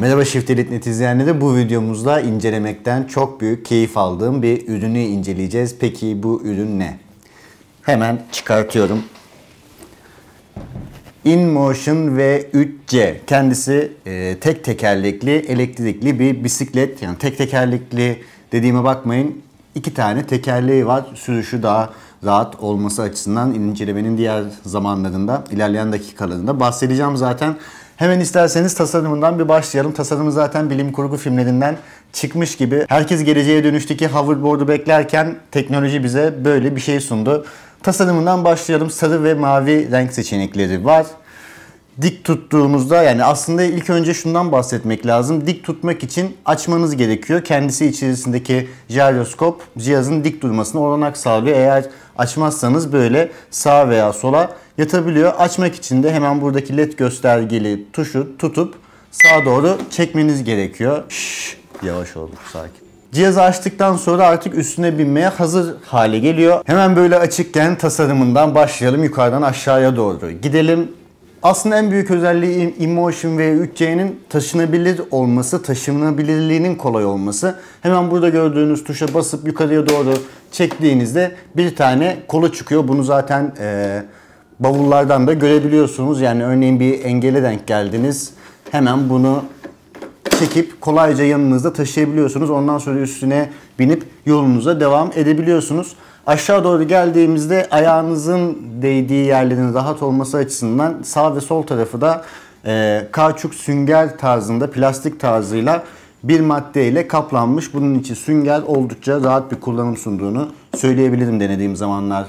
Merhaba Shift Net izleyenleri. Bu videomuzda incelemekten çok büyük keyif aldığım bir ürünü inceleyeceğiz. Peki bu ürün ne? Hemen çıkartıyorum. InMotion V3C. Kendisi e, tek tekerlekli, elektrikli bir bisiklet. Yani tek tekerlekli dediğime bakmayın. İki tane tekerleği var. Sürüşü daha rahat olması açısından incelemenin diğer zamanlarında, ilerleyen dakikalarında bahsedeceğim zaten. Hemen isterseniz tasarımından bir başlayalım. Tasarımı zaten bilim kurgu filmlerinden çıkmış gibi. Herkes geleceğe dönüşteki hoverboard'u beklerken teknoloji bize böyle bir şey sundu. Tasarımından başlayalım. Sarı ve mavi renk seçenekleri var dik tuttuğumuzda yani aslında ilk önce şundan bahsetmek lazım. Dik tutmak için açmanız gerekiyor. Kendisi içerisindeki jiroskop cihazın dik durmasını olanak sağlıyor. Eğer Açmazsanız böyle sağ veya sola yatabiliyor. Açmak için de hemen buradaki led göstergeli tuşu tutup sağa doğru çekmeniz gerekiyor. Şşş, yavaş olun sakin. Cihazı açtıktan sonra artık üstüne binmeye hazır hale geliyor. Hemen böyle açıkken tasarımından başlayalım yukarıdan aşağıya doğru. Gidelim aslında en büyük özelliği Emotion V3C'nin taşınabilir olması, taşınabilirliğinin kolay olması. Hemen burada gördüğünüz tuşa basıp yukarıya doğru çektiğinizde bir tane kola çıkıyor. Bunu zaten e, bavullardan da görebiliyorsunuz. Yani örneğin bir engele denk geldiniz. Hemen bunu çekip kolayca yanınızda taşıyabiliyorsunuz. Ondan sonra üstüne binip yolunuza devam edebiliyorsunuz. Aşağı doğru geldiğimizde ayağınızın değdiği yerlerin rahat olması açısından sağ ve sol tarafı da e, kauçuk sünger tarzında plastik tarzıyla bir madde ile kaplanmış. Bunun için sünger oldukça rahat bir kullanım sunduğunu söyleyebilirim denediğim zamanlar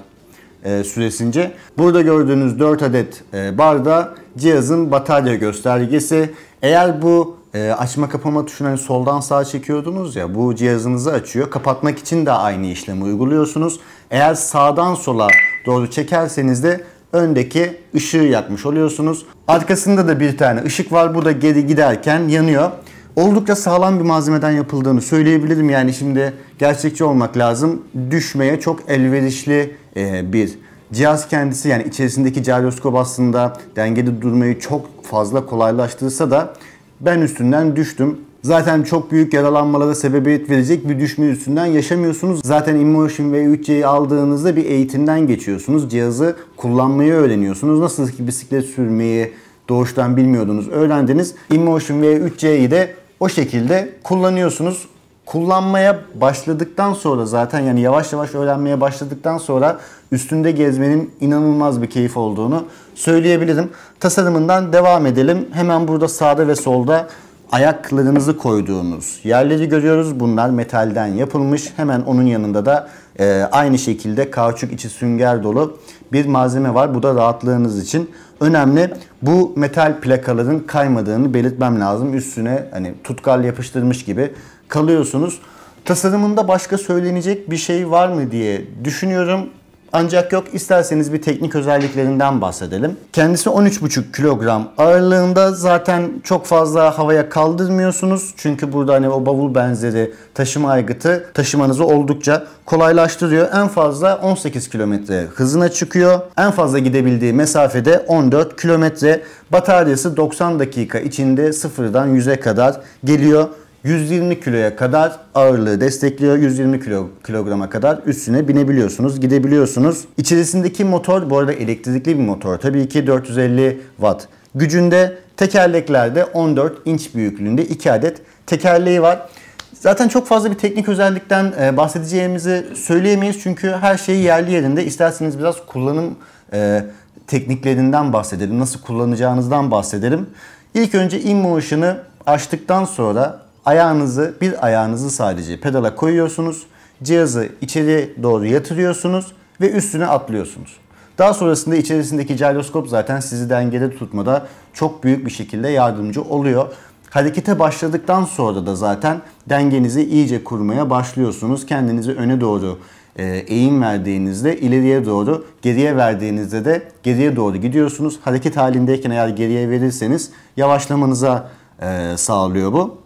e, süresince. Burada gördüğünüz 4 adet e, barda cihazın batarya göstergesi. Eğer bu e, açma kapama tuşunu hani soldan sağa çekiyordunuz ya bu cihazınızı açıyor. Kapatmak için de aynı işlemi uyguluyorsunuz. Eğer sağdan sola doğru çekerseniz de öndeki ışığı yakmış oluyorsunuz. Arkasında da bir tane ışık var. Bu da geri giderken yanıyor. Oldukça sağlam bir malzemeden yapıldığını söyleyebilirim. Yani şimdi gerçekçi olmak lazım. Düşmeye çok elverişli e, bir cihaz kendisi yani içerisindeki jiroskop aslında dengede durmayı çok fazla kolaylaştırsa da ben üstünden düştüm. Zaten çok büyük yaralanmalara sebebiyet verecek bir düşme üstünden yaşamıyorsunuz. Zaten Immotion ve 3C'yi aldığınızda bir eğitimden geçiyorsunuz. Cihazı kullanmayı öğreniyorsunuz. Nasıl ki bisiklet sürmeyi doğuştan bilmiyordunuz, öğrendiniz. Immotion ve 3C'yi de o şekilde kullanıyorsunuz kullanmaya başladıktan sonra zaten yani yavaş yavaş öğrenmeye başladıktan sonra üstünde gezmenin inanılmaz bir keyif olduğunu söyleyebilirim. Tasarımından devam edelim. Hemen burada sağda ve solda ayaklarınızı koyduğunuz yerleri görüyoruz. Bunlar metalden yapılmış. Hemen onun yanında da e, aynı şekilde kauçuk içi sünger dolu bir malzeme var. Bu da rahatlığınız için önemli. Bu metal plakaların kaymadığını belirtmem lazım. Üstüne hani tutkal yapıştırmış gibi kalıyorsunuz. Tasarımında başka söylenecek bir şey var mı diye düşünüyorum. Ancak yok isterseniz bir teknik özelliklerinden bahsedelim. Kendisi 13,5 kilogram ağırlığında zaten çok fazla havaya kaldırmıyorsunuz. Çünkü burada hani o bavul benzeri taşıma aygıtı taşımanızı oldukça kolaylaştırıyor. En fazla 18 kilometre hızına çıkıyor. En fazla gidebildiği mesafede 14 kilometre. Bataryası 90 dakika içinde sıfırdan 100'e kadar geliyor. 120 kiloya kadar ağırlığı destekliyor. 120 kilo, kilograma kadar üstüne binebiliyorsunuz, gidebiliyorsunuz. İçerisindeki motor bu arada elektrikli bir motor. Tabii ki 450 watt gücünde. Tekerleklerde 14 inç büyüklüğünde 2 adet tekerleği var. Zaten çok fazla bir teknik özellikten e, bahsedeceğimizi söyleyemeyiz. Çünkü her şey yerli yerinde. İsterseniz biraz kullanım e, tekniklerinden bahsedelim. Nasıl kullanacağınızdan bahsedelim. İlk önce InMotion'ı açtıktan sonra Ayağınızı bir ayağınızı sadece pedala koyuyorsunuz. Cihazı içeri doğru yatırıyorsunuz ve üstüne atlıyorsunuz. Daha sonrasında içerisindeki cayloskop zaten sizi dengede tutmada çok büyük bir şekilde yardımcı oluyor. Harekete başladıktan sonra da zaten dengenizi iyice kurmaya başlıyorsunuz. Kendinizi öne doğru e, eğim verdiğinizde ileriye doğru, geriye verdiğinizde de geriye doğru gidiyorsunuz. Hareket halindeyken eğer geriye verirseniz yavaşlamanıza e, sağlıyor bu.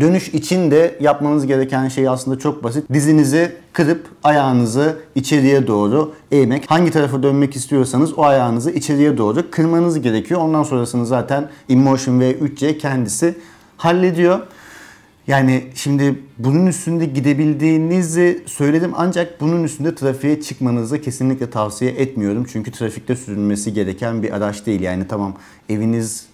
Dönüş için de yapmanız gereken şey aslında çok basit. Dizinizi kırıp ayağınızı içeriye doğru eğmek. Hangi tarafa dönmek istiyorsanız o ayağınızı içeriye doğru kırmanız gerekiyor. Ondan sonrasını zaten inmotion V3C kendisi hallediyor. Yani şimdi bunun üstünde gidebildiğinizi söyledim ancak bunun üstünde trafiğe çıkmanızı kesinlikle tavsiye etmiyorum. Çünkü trafikte sürülmesi gereken bir araç değil. Yani tamam eviniz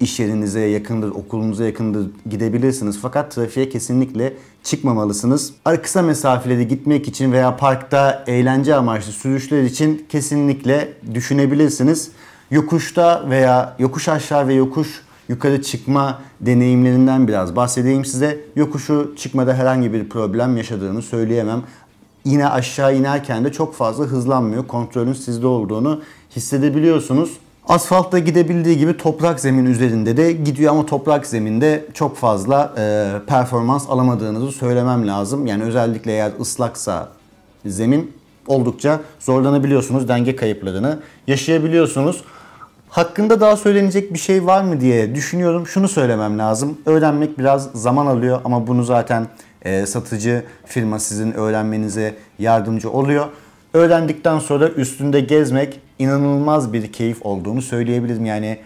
iş yerinize yakındır, okulunuza yakındır gidebilirsiniz. Fakat trafiğe kesinlikle çıkmamalısınız. Ara kısa mesafeleri gitmek için veya parkta eğlence amaçlı sürüşler için kesinlikle düşünebilirsiniz. Yokuşta veya yokuş aşağı ve yokuş yukarı çıkma deneyimlerinden biraz bahsedeyim size. Yokuşu çıkmada herhangi bir problem yaşadığını söyleyemem. Yine aşağı inerken de çok fazla hızlanmıyor. Kontrolün sizde olduğunu hissedebiliyorsunuz. Asfaltta gidebildiği gibi toprak zemin üzerinde de gidiyor ama toprak zeminde çok fazla e, performans alamadığınızı söylemem lazım. Yani özellikle eğer ıslaksa zemin oldukça zorlanabiliyorsunuz. Denge kayıplarını yaşayabiliyorsunuz. Hakkında daha söylenecek bir şey var mı diye düşünüyorum. Şunu söylemem lazım. Öğrenmek biraz zaman alıyor ama bunu zaten e, satıcı firma sizin öğrenmenize yardımcı oluyor. Öğrendikten sonra üstünde gezmek inanılmaz bir keyif olduğunu söyleyebilirim. Yani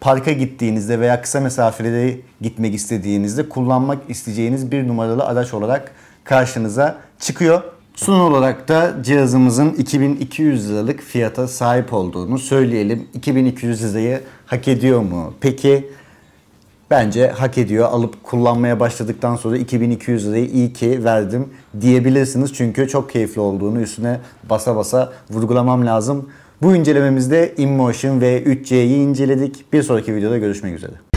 parka gittiğinizde veya kısa mesafede gitmek istediğinizde kullanmak isteyeceğiniz bir numaralı araç olarak karşınıza çıkıyor. Son olarak da cihazımızın 2200 liralık fiyata sahip olduğunu söyleyelim. 2200 lirayı hak ediyor mu? Peki bence hak ediyor. Alıp kullanmaya başladıktan sonra 2200 lirayı iyi ki verdim diyebilirsiniz. Çünkü çok keyifli olduğunu üstüne basa basa vurgulamam lazım. Bu incelememizde InMotion ve 3C'yi inceledik. Bir sonraki videoda görüşmek üzere.